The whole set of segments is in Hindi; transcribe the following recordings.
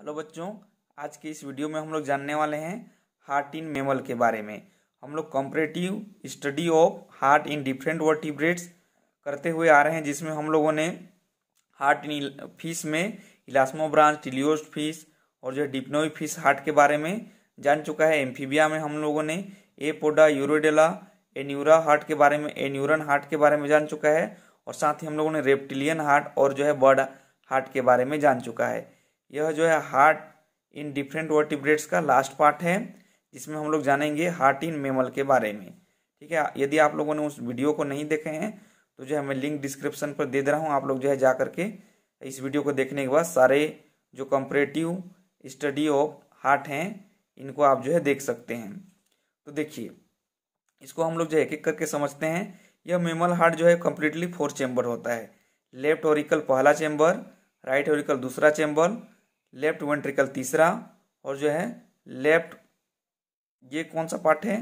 हेलो बच्चों आज के इस वीडियो में हम लोग जानने वाले हैं हार्ट इन मेमल के बारे में हम लोग comparative study of heart in different vertebrates करते हुए आ रहे हैं जिसमें हम लोगों ने हार्ट इन फिश में ब्रांच टिलियोस्ट फिश और जो है डिप्नोई फिश हार्ट के बारे में जान चुका है एम्फीबिया में हम लोगों ने apoda urodela anura heart के बारे में एन्यूरन हार्ट के बारे में जान चुका है और साथ ही हम लोगों ने रेप्टिलियन हार्ट और जो है बर्ड हार्ट के बारे में जान चुका है यह जो है हार्ट इन डिफरेंट वर्टिब्रेट्स का लास्ट पार्ट है जिसमें हम लोग जानेंगे हार्ट इन मेमल के बारे में ठीक है यदि आप लोगों ने उस वीडियो को नहीं देखे हैं तो जो है मैं लिंक डिस्क्रिप्शन पर दे दे रहा हूँ आप लोग जो है जा करके इस वीडियो को देखने के बाद सारे जो कंपरेटिव स्टडी ऑफ हार्ट हैं इनको आप जो है देख सकते हैं तो देखिए इसको हम लोग जो एक एक करके समझते हैं यह मेमल हार्ट जो है कम्प्लीटली फोर चैम्बर होता है लेफ्ट ओरिकल पहला चैम्बर राइट ओरिकल दूसरा चैम्बर लेफ्ट वेंट्रिकल तीसरा और जो है लेफ्ट ये कौन सा पार्ट है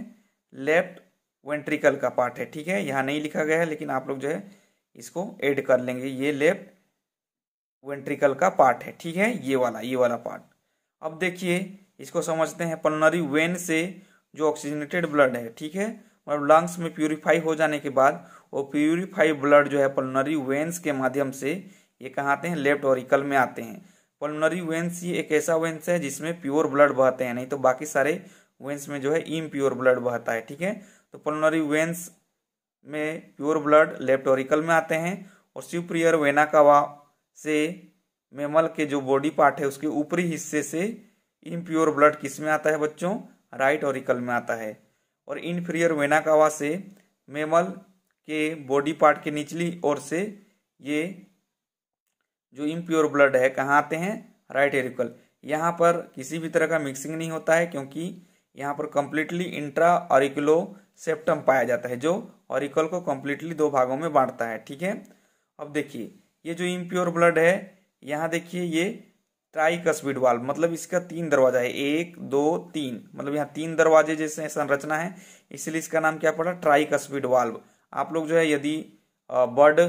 लेफ्ट वेंट्रिकल का पार्ट है ठीक है यहाँ नहीं लिखा गया है लेकिन आप लोग जो है इसको ऐड कर लेंगे ये लेफ्ट वेंट्रिकल का पार्ट है ठीक है ये वाला ये वाला पार्ट अब देखिए इसको समझते हैं पलनरी वेन से जो ऑक्सीजनेटेड ब्लड है ठीक है मतलब लंग्स में प्योरीफाई हो जाने के बाद वो प्योरीफाई ब्लड जो है पलनरी वेन्स के माध्यम से ये कहाँ आते हैं लेफ्ट ऑरिकल में आते हैं पल्मोनरी वेंस ये एक ऐसा वेंस है जिसमें प्योर ब्लड बहते हैं नहीं तो बाकी सारे वेंस में जो है इम प्योर ब्लड बहता है ठीक है तो पल्मोनरी वेंस में प्योर ब्लड लेफ्ट ओरिकल में आते हैं और सुप्रियर वेना कावा से मेमल के जो बॉडी पार्ट है उसके ऊपरी हिस्से से इमप्योर ब्लड किस में आता है बच्चों राइट ओरिकल में आता है और इन्फीरियर वेना कावा से मेमल के बॉडी पार्ट के निचली ओर से ये जो इम्प्योर ब्लड है कहाँ आते हैं राइट एरिकल यहाँ पर किसी भी तरह का मिक्सिंग नहीं होता है क्योंकि यहाँ पर कम्प्लीटली इंट्रा ऑरिकुलो सेप्टम पाया जाता है जो ऑरिकल को कम्प्लीटली दो भागों में बांटता है ठीक है अब देखिए ये जो इम्प्योर ब्लड है यहाँ देखिए ये ट्राइकस्पिड वाल्व मतलब इसका तीन दरवाजा है एक दो तीन मतलब यहाँ तीन दरवाजे जैसे संरचना है इसलिए इसका नाम क्या पड़ा ट्राइकस्पिड वाल्व आप लोग जो है यदि बर्ड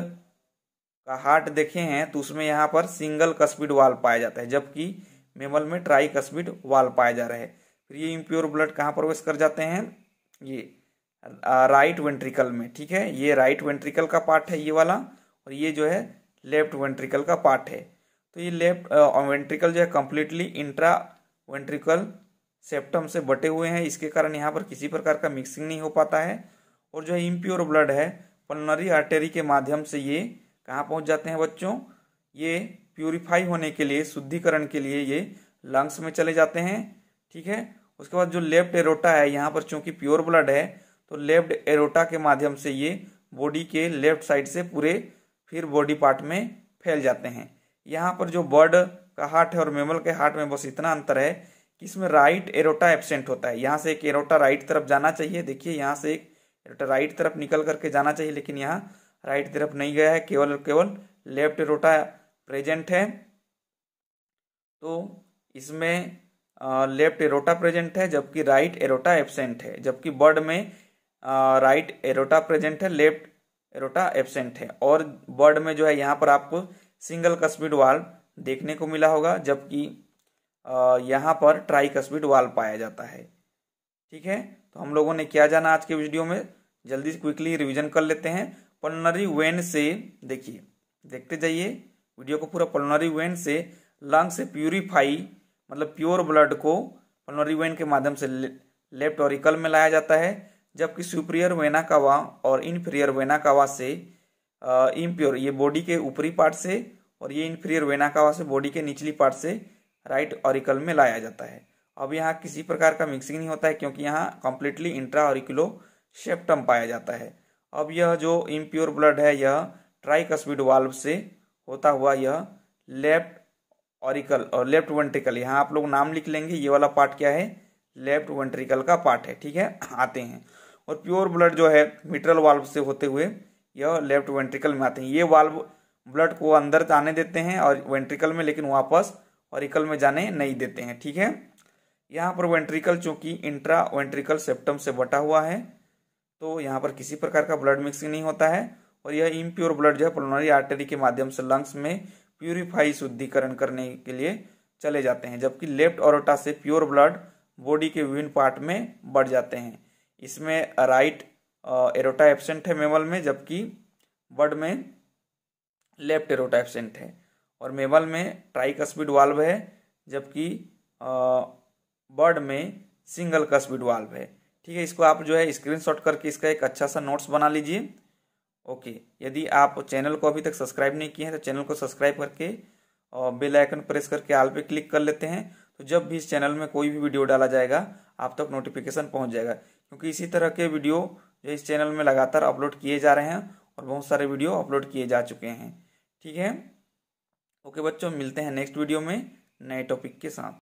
का हार्ट देखे हैं तो उसमें यहाँ पर सिंगल कस्पिड वाल पाया जाता है जबकि मेमल में ट्राई कस्पिड वाल पाया जा रहे हैं फिर ये इम्प्योर ब्लड कहाँ प्रवेश कर जाते हैं ये राइट वेंट्रिकल में ठीक है ये राइट वेंट्रिकल का पार्ट है ये वाला और ये जो है लेफ्ट वेंट्रिकल का पार्ट है तो ये लेफ्ट वेंट्रिकल जो है कम्प्लीटली इंट्रा वेंट्रिकल सेप्टम से बटे हुए हैं इसके कारण यहाँ पर किसी प्रकार का मिक्सिंग नहीं हो पाता है और जो है इम्प्योर ब्लड है पलनरी आर्टेरी के माध्यम से ये कहाँ पहुँच जाते हैं बच्चों ये प्योरीफाई होने के लिए शुद्धिकरण के लिए ये लंग्स में चले जाते हैं ठीक है उसके बाद जो लेफ्ट एरोटा है यहाँ पर चूंकि प्योर ब्लड है तो लेफ्ट एरोटा के माध्यम से ये बॉडी के लेफ्ट साइड से पूरे फिर बॉडी पार्ट में फैल जाते हैं यहाँ पर जो बर्ड का हार्ट है और मेमल के हार्ट में बस इतना अंतर है कि इसमें राइट एरोटा एबसेंट होता है यहाँ से एक एरोटा राइट तरफ जाना चाहिए देखिए यहाँ से एक एरोटा राइट तरफ निकल करके जाना चाहिए लेकिन यहाँ राइट तरफ नहीं गया है केवल और केवल लेफ्ट रोटा प्रेजेंट है तो इसमें लेफ्ट एरोटा प्रेजेंट है जबकि राइट एरोटा एबसेंट है जबकि बर्ड में राइट एरोटा प्रेजेंट है लेफ्ट एरोटा एबसेंट है और बर्ड में जो है यहाँ पर आपको सिंगल कस्मिड वाल देखने को मिला होगा जबकि यहाँ पर ट्राई कस्मिड वाल पाया जाता है ठीक है तो हम लोगों ने क्या जाना आज के वीडियो में जल्दी क्विकली रिविजन कर लेते हैं पल्नरी वेन से देखिए देखते जाइए वीडियो को पूरा पल्नरी वेन से लंग से प्यूरीफाई मतलब प्योर ब्लड को पल्नरी वेन के माध्यम से लेफ्ट ऑरिकल में लाया जाता है जबकि सुप्रियर वेना कावा और इन्फीरियर वेना कावा से इम्प्योर ये बॉडी के ऊपरी पार्ट से और ये इन्फीरियर वेना कावा से बॉडी के निचली पार्ट से राइट ऑरिकल में लाया जाता है अब यहाँ किसी प्रकार का मिक्सिंग नहीं होता है क्योंकि यहाँ कम्प्लीटली इंट्रा ऑरिकुलो सेप्टम पाया जाता है अब यह जो इम्प्योर ब्लड है यह ट्राइकस्पिड वाल्व से होता हुआ यह लेफ्ट ऑरिकल और लेफ्ट वेंट्रिकल यहाँ आप लोग नाम लिख लेंगे ये वाला पार्ट क्या है लेफ्ट वेंट्रिकल का पार्ट है ठीक है आते हैं और प्योर ब्लड जो है मिट्रल वाल्व से होते हुए यह लेफ्ट वेंट्रिकल में आते हैं ये वाल्व ब्लड को अंदर जाने देते हैं और वेंट्रिकल में लेकिन वापस ऑरिकल में जाने नहीं देते हैं ठीक है यहाँ पर वेंट्रिकल चूंकि इंट्रा वेंट्रिकल सेप्टम से बटा हुआ है तो यहाँ पर किसी प्रकार का ब्लड मिक्सिंग नहीं होता है और यह इम्प्योर ब्लड जो है पुलोनरी आर्टरी के माध्यम से लंग्स में प्यूरिफाई शुद्धिकरण करने के लिए चले जाते हैं जबकि लेफ्ट ओरोटा से प्योर ब्लड बॉडी के विभिन्न पार्ट में बढ़ जाते हैं इसमें राइट एरोटा एबसेंट है मेमल में जबकि बर्ड में लेफ्ट एरोटा एबसेंट है और मेमल में ट्राई कस्बिड वाल्व है जबकि बर्ड में सिंगल कस्पिड वाल्व है ठीक है इसको आप जो है स्क्रीनशॉट करके इसका एक अच्छा सा नोट्स बना लीजिए ओके यदि आप चैनल को अभी तक सब्सक्राइब नहीं किए हैं तो चैनल को सब्सक्राइब करके और बेल आइकन प्रेस करके आल पे क्लिक कर लेते हैं तो जब भी इस चैनल में कोई भी वीडियो डाला जाएगा आप तक नोटिफिकेशन पहुंच जाएगा क्योंकि इसी तरह के वीडियो जो इस चैनल में लगातार अपलोड किए जा रहे हैं और बहुत सारे वीडियो अपलोड किए जा चुके हैं ठीक है ओके बच्चों मिलते हैं नेक्स्ट वीडियो में नए टॉपिक के साथ